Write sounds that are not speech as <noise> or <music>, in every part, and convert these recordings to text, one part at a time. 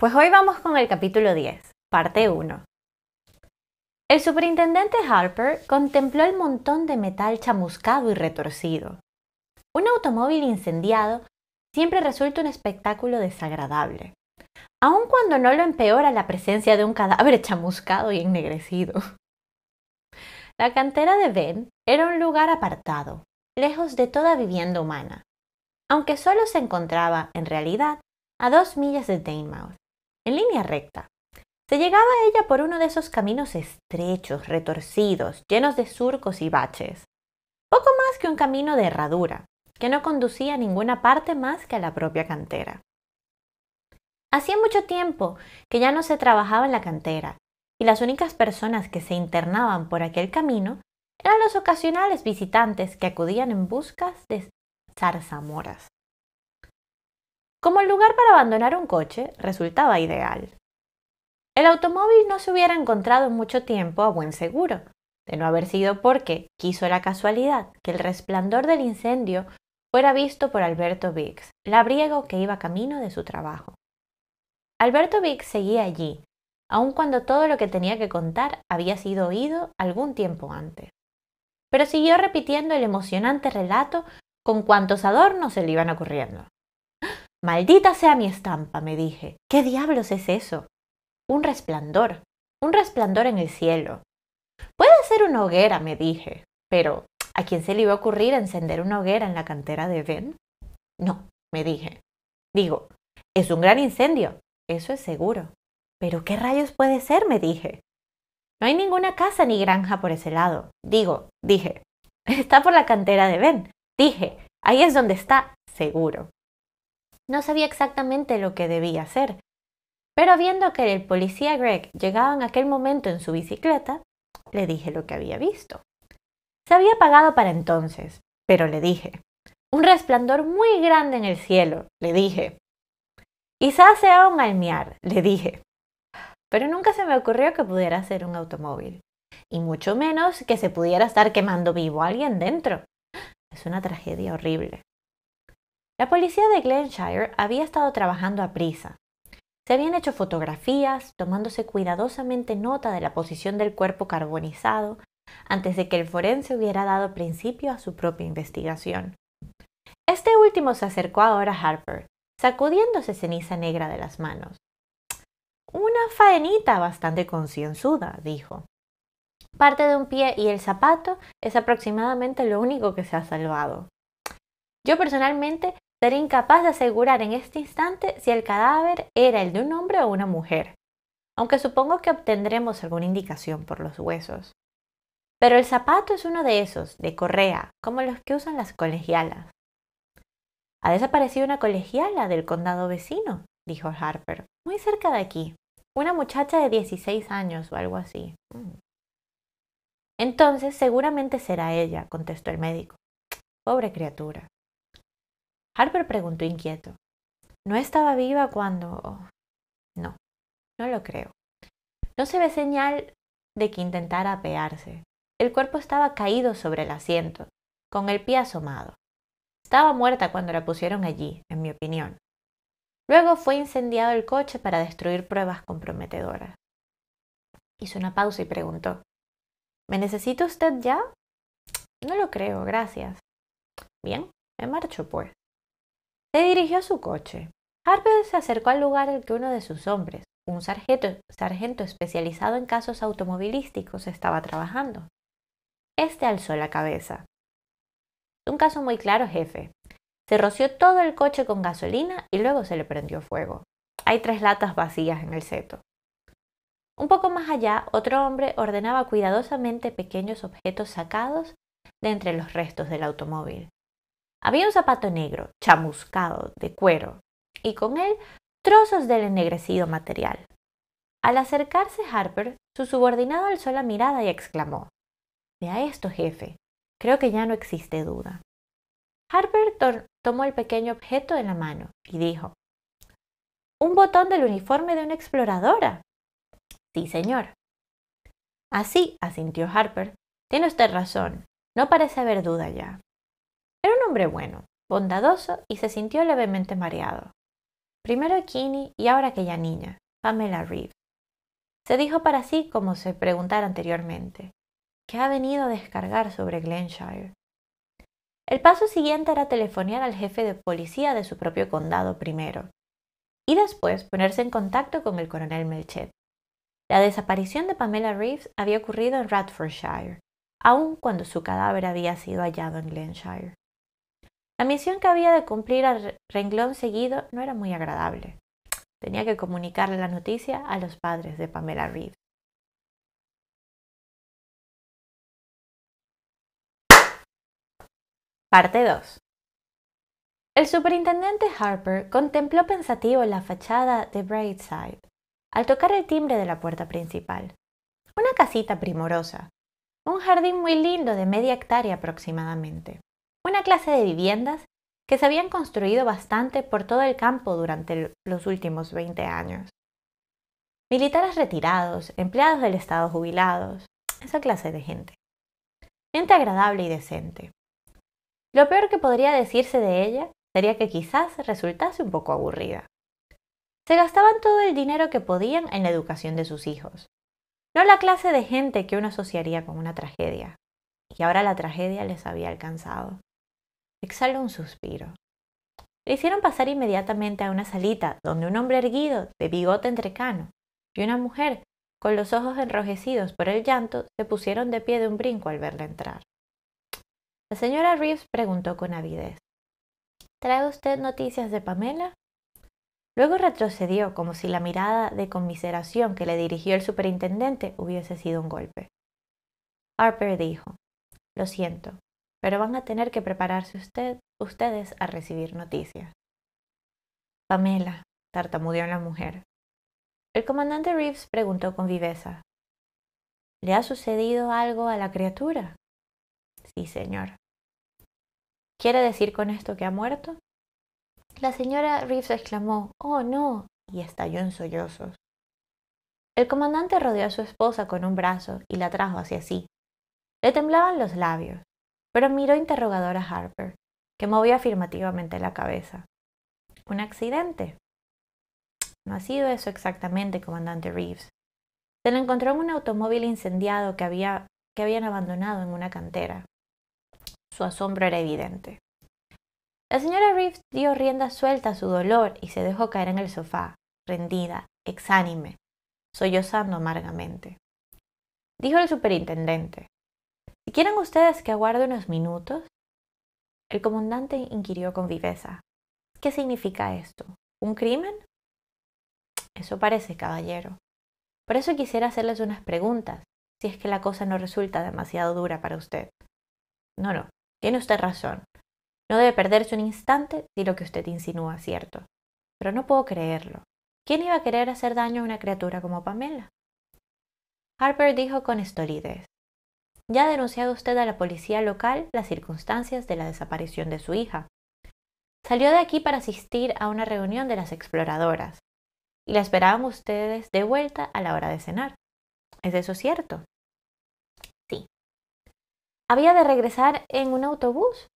Pues hoy vamos con el capítulo 10, parte 1. El superintendente Harper contempló el montón de metal chamuscado y retorcido. Un automóvil incendiado siempre resulta un espectáculo desagradable, aun cuando no lo empeora la presencia de un cadáver <laughs> chamuscado y ennegrecido. La cantera de Ben era un lugar apartado, lejos de toda vivienda humana, aunque solo se encontraba, en realidad, a dos millas de Daymouth en línea recta. Se llegaba a ella por uno de esos caminos estrechos, retorcidos, llenos de surcos y baches. Poco más que un camino de herradura, que no conducía a ninguna parte más que a la propia cantera. Hacía mucho tiempo que ya no se trabajaba en la cantera, y las únicas personas que se internaban por aquel camino eran los ocasionales visitantes que acudían en busca de zarzamoras. Como el lugar para abandonar un coche resultaba ideal. El automóvil no se hubiera encontrado en mucho tiempo a buen seguro, de no haber sido porque quiso la casualidad que el resplandor del incendio fuera visto por Alberto Biggs, labriego que iba camino de su trabajo. Alberto Biggs seguía allí, aun cuando todo lo que tenía que contar había sido oído algún tiempo antes. Pero siguió repitiendo el emocionante relato con cuantos adornos se le iban ocurriendo. Maldita sea mi estampa, me dije. ¿Qué diablos es eso? Un resplandor, un resplandor en el cielo. Puede ser una hoguera, me dije, pero ¿a quién se le iba a ocurrir encender una hoguera en la cantera de Ben? No, me dije. Digo, es un gran incendio, eso es seguro. Pero ¿qué rayos puede ser? me dije. No hay ninguna casa ni granja por ese lado. Digo, dije, <laughs> está por la cantera de Ben. Dije, ahí es donde está, seguro. No sabía exactamente lo que debía hacer, pero viendo que el policía Greg llegaba en aquel momento en su bicicleta, le dije lo que había visto. Se había apagado para entonces, pero le dije, un resplandor muy grande en el cielo, le dije. Quizás sea un almiar, le dije. Pero nunca se me ocurrió que pudiera ser un automóvil, y mucho menos que se pudiera estar quemando vivo a alguien dentro. Es una tragedia horrible. La policía de Glenshire había estado trabajando a prisa. Se habían hecho fotografías, tomándose cuidadosamente nota de la posición del cuerpo carbonizado, antes de que el forense hubiera dado principio a su propia investigación. Este último se acercó ahora a Harper, sacudiéndose ceniza negra de las manos. Una faenita bastante concienzuda, dijo. Parte de un pie y el zapato es aproximadamente lo único que se ha salvado. Yo personalmente Sería incapaz de asegurar en este instante si el cadáver era el de un hombre o una mujer, aunque supongo que obtendremos alguna indicación por los huesos. Pero el zapato es uno de esos, de correa, como los que usan las colegialas. Ha desaparecido una colegiala del condado vecino, dijo Harper, muy cerca de aquí, una muchacha de 16 años o algo así. Mm. Entonces, seguramente será ella, contestó el médico. Pobre criatura. Harper preguntó inquieto. ¿No estaba viva cuando...? No, no lo creo. No se ve señal de que intentara apearse. El cuerpo estaba caído sobre el asiento, con el pie asomado. Estaba muerta cuando la pusieron allí, en mi opinión. Luego fue incendiado el coche para destruir pruebas comprometedoras. Hizo una pausa y preguntó, ¿Me necesita usted ya? No lo creo, gracias. Bien, me marcho pues se dirigió a su coche. Harper se acercó al lugar en que uno de sus hombres, un sargento, sargento especializado en casos automovilísticos, estaba trabajando. Este alzó la cabeza. Un caso muy claro, jefe. Se roció todo el coche con gasolina y luego se le prendió fuego. Hay tres latas vacías en el seto. Un poco más allá, otro hombre ordenaba cuidadosamente pequeños objetos sacados de entre los restos del automóvil. Había un zapato negro, chamuscado, de cuero, y con él trozos del ennegrecido material. Al acercarse Harper, su subordinado alzó la mirada y exclamó, Vea esto, jefe, creo que ya no existe duda. Harper tomó el pequeño objeto en la mano y dijo, ¿Un botón del uniforme de una exploradora? Sí, señor. Así, asintió Harper, tiene usted razón, no parece haber duda ya hombre bueno, bondadoso y se sintió levemente mareado. Primero Kinney y ahora aquella niña, Pamela Reeves. Se dijo para sí como se preguntara anteriormente, qué ha venido a descargar sobre Glenshire. El paso siguiente era telefonear al jefe de policía de su propio condado primero, y después ponerse en contacto con el coronel Melchett. La desaparición de Pamela Reeves había ocurrido en Radfordshire, aun cuando su cadáver había sido hallado en Glenshire. La misión que había de cumplir al renglón seguido no era muy agradable. Tenía que comunicarle la noticia a los padres de Pamela Reed. Parte 2. El superintendente Harper contempló pensativo la fachada de Brightside al tocar el timbre de la puerta principal. Una casita primorosa, un jardín muy lindo de media hectárea aproximadamente una clase de viviendas que se habían construido bastante por todo el campo durante los últimos 20 años. Militares retirados, empleados del Estado jubilados, esa clase de gente. Gente agradable y decente. Lo peor que podría decirse de ella sería que quizás resultase un poco aburrida. Se gastaban todo el dinero que podían en la educación de sus hijos. No la clase de gente que uno asociaría con una tragedia. Y ahora la tragedia les había alcanzado. Exhaló un suspiro. Le hicieron pasar inmediatamente a una salita donde un hombre erguido, de bigote entrecano, y una mujer, con los ojos enrojecidos por el llanto, se pusieron de pie de un brinco al verla entrar. La señora Reeves preguntó con avidez. ¿Trae usted noticias de Pamela? Luego retrocedió como si la mirada de conmiseración que le dirigió el superintendente hubiese sido un golpe. Harper dijo, Lo siento, pero van a tener que prepararse usted, ustedes a recibir noticias. Pamela, tartamudeó la mujer. El comandante Reeves preguntó con viveza. ¿Le ha sucedido algo a la criatura? Sí, señor. ¿Quiere decir con esto que ha muerto? La señora Reeves exclamó, Oh, no, y estalló en sollozos. El comandante rodeó a su esposa con un brazo y la trajo hacia sí. Le temblaban los labios pero miró interrogador a Harper, que movió afirmativamente la cabeza. ¿Un accidente? No ha sido eso exactamente, comandante Reeves. Se lo encontró en un automóvil incendiado que, había, que habían abandonado en una cantera. Su asombro era evidente. La señora Reeves dio rienda suelta a su dolor y se dejó caer en el sofá, rendida, exánime, sollozando amargamente. Dijo el superintendente, ¿Quieren ustedes que aguarde unos minutos? El comandante inquirió con viveza. ¿Qué significa esto? ¿Un crimen? Eso parece, caballero. Por eso quisiera hacerles unas preguntas, si es que la cosa no resulta demasiado dura para usted. No, no, tiene usted razón. No debe perderse un instante si lo que usted insinúa es cierto. Pero no puedo creerlo. ¿Quién iba a querer hacer daño a una criatura como Pamela? Harper dijo con estolidez. Ya ha denunciado usted a la policía local las circunstancias de la desaparición de su hija. Salió de aquí para asistir a una reunión de las exploradoras y la esperaban ustedes de vuelta a la hora de cenar. ¿Es eso cierto? Sí. Había de regresar en un autobús.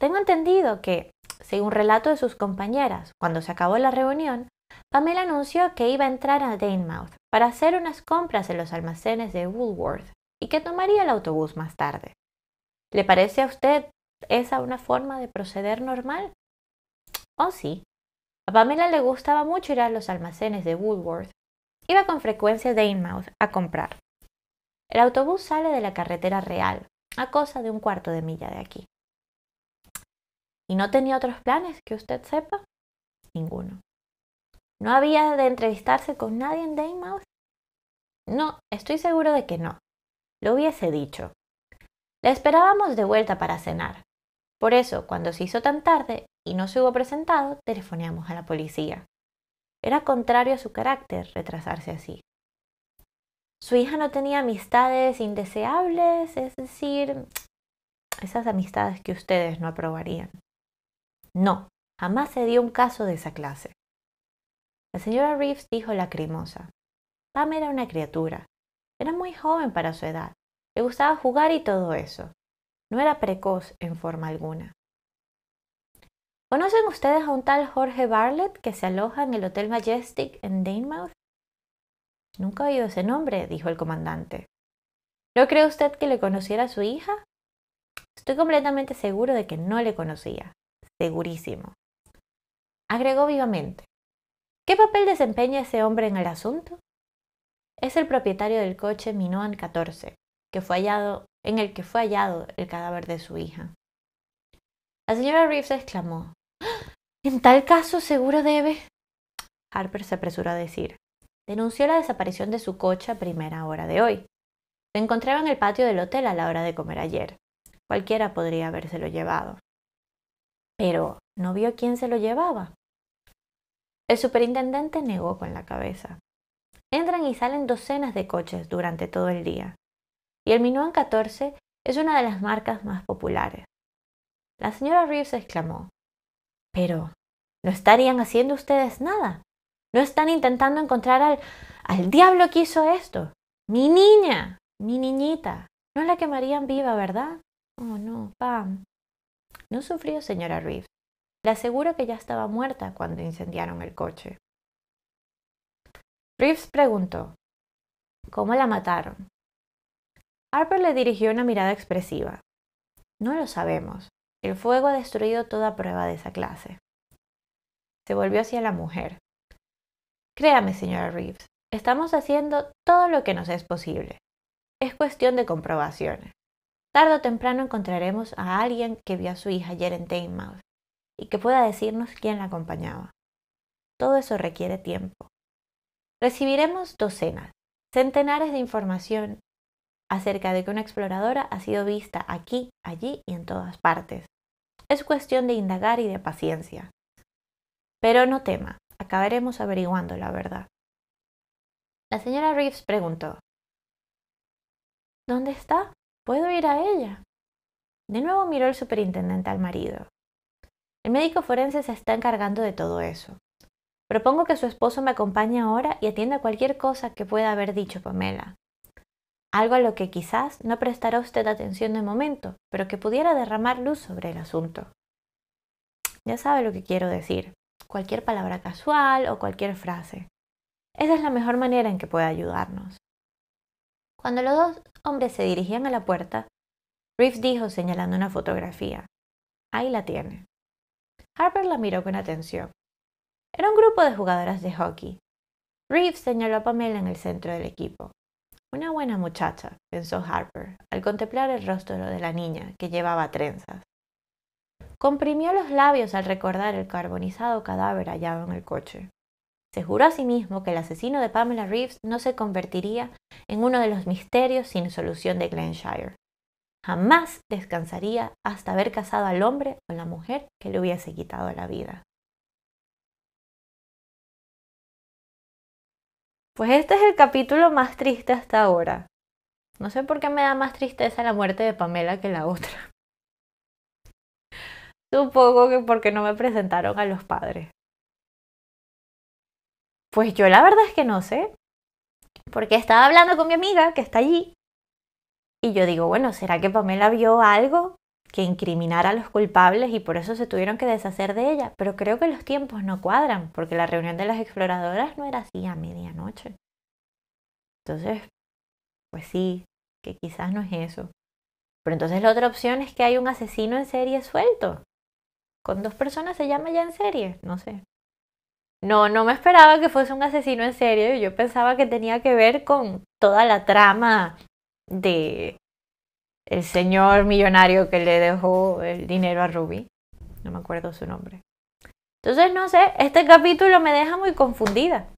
Tengo entendido que, según relato de sus compañeras, cuando se acabó la reunión, Pamela anunció que iba a entrar a Danemouth para hacer unas compras en los almacenes de Woolworth y que tomaría el autobús más tarde. ¿Le parece a usted esa una forma de proceder normal? Oh, sí. A Pamela le gustaba mucho ir a los almacenes de Woodworth. Iba con frecuencia de Inmouth a comprar. El autobús sale de la carretera real, a cosa de un cuarto de milla de aquí. ¿Y no tenía otros planes que usted sepa? Ninguno. ¿No había de entrevistarse con nadie en Daymouth? No, estoy seguro de que no lo hubiese dicho. La esperábamos de vuelta para cenar. Por eso, cuando se hizo tan tarde y no se hubo presentado, telefoneamos a la policía. Era contrario a su carácter retrasarse así. Su hija no tenía amistades indeseables, es decir, esas amistades que ustedes no aprobarían. No, jamás se dio un caso de esa clase. La señora Reeves dijo lacrimosa. Pam era una criatura. Era muy joven para su edad. Le gustaba jugar y todo eso. No era precoz en forma alguna. ¿Conocen ustedes a un tal Jorge Barlett que se aloja en el Hotel Majestic en Danemouth? Nunca he oído ese nombre, dijo el comandante. ¿No cree usted que le conociera a su hija? Estoy completamente seguro de que no le conocía. Segurísimo. Agregó vivamente. ¿Qué papel desempeña ese hombre en el asunto? es el propietario del coche Minoan 14, que fue hallado, en el que fue hallado el cadáver de su hija. La señora Reeves exclamó, ¡Ah! En tal caso seguro debe... Harper se apresuró a decir, denunció la desaparición de su coche a primera hora de hoy. Se encontraba en el patio del hotel a la hora de comer ayer. Cualquiera podría habérselo llevado. Pero, ¿no vio quién se lo llevaba? El superintendente negó con la cabeza entran y salen docenas de coches durante todo el día. Y el Minuan 14 es una de las marcas más populares. La señora Reeves exclamó, pero, ¿no estarían haciendo ustedes nada? ¿No están intentando encontrar al, al diablo que hizo esto? Mi niña, mi niñita. No la quemarían viva, ¿verdad? Oh, no, Pam. No sufrió, señora Reeves. Le aseguro que ya estaba muerta cuando incendiaron el coche. Reeves preguntó, ¿cómo la mataron? Harper le dirigió una mirada expresiva. No lo sabemos. El fuego ha destruido toda prueba de esa clase. Se volvió hacia la mujer. Créame, señora Reeves, estamos haciendo todo lo que nos es posible. Es cuestión de comprobaciones. Tardo o temprano encontraremos a alguien que vio a su hija ayer en Tainmouth y que pueda decirnos quién la acompañaba. Todo eso requiere tiempo. Recibiremos docenas, centenares de información acerca de que una exploradora ha sido vista aquí, allí y en todas partes. Es cuestión de indagar y de paciencia. Pero no tema, acabaremos averiguando la verdad. La señora Reeves preguntó, ¿Dónde está? ¿Puedo ir a ella? De nuevo miró el superintendente al marido. El médico forense se está encargando de todo eso. Propongo que su esposo me acompañe ahora y atienda cualquier cosa que pueda haber dicho Pamela. Algo a lo que quizás no prestará usted atención de momento, pero que pudiera derramar luz sobre el asunto. Ya sabe lo que quiero decir. Cualquier palabra casual o cualquier frase. Esa es la mejor manera en que pueda ayudarnos. Cuando los dos hombres se dirigían a la puerta, Reeves dijo señalando una fotografía. Ahí la tiene. Harper la miró con atención. Era un grupo de jugadoras de hockey. Reeves señaló a Pamela en el centro del equipo. Una buena muchacha, pensó Harper, al contemplar el rostro de la niña, que llevaba trenzas. Comprimió los labios al recordar el carbonizado cadáver hallado en el coche. Se juró a sí mismo que el asesino de Pamela Reeves no se convertiría en uno de los misterios sin solución de Glenshire. Jamás descansaría hasta haber casado al hombre o la mujer que le hubiese quitado la vida. Pues este es el capítulo más triste hasta ahora. No sé por qué me da más tristeza la muerte de Pamela que la otra. Supongo que porque no me presentaron a los padres. Pues yo la verdad es que no sé. Porque estaba hablando con mi amiga que está allí. Y yo digo, bueno, ¿será que Pamela vio algo? que incriminar a los culpables y por eso se tuvieron que deshacer de ella, pero creo que los tiempos no cuadran, porque la reunión de las exploradoras no era así a medianoche. Entonces, pues sí, que quizás no es eso. Pero entonces la otra opción es que hay un asesino en serie suelto. Con dos personas se llama ya en serie, no sé. No, no me esperaba que fuese un asesino en serie. Yo pensaba que tenía que ver con toda la trama de el señor millonario que le dejó el dinero a Ruby. No me acuerdo su nombre. Entonces, no sé, este capítulo me deja muy confundida.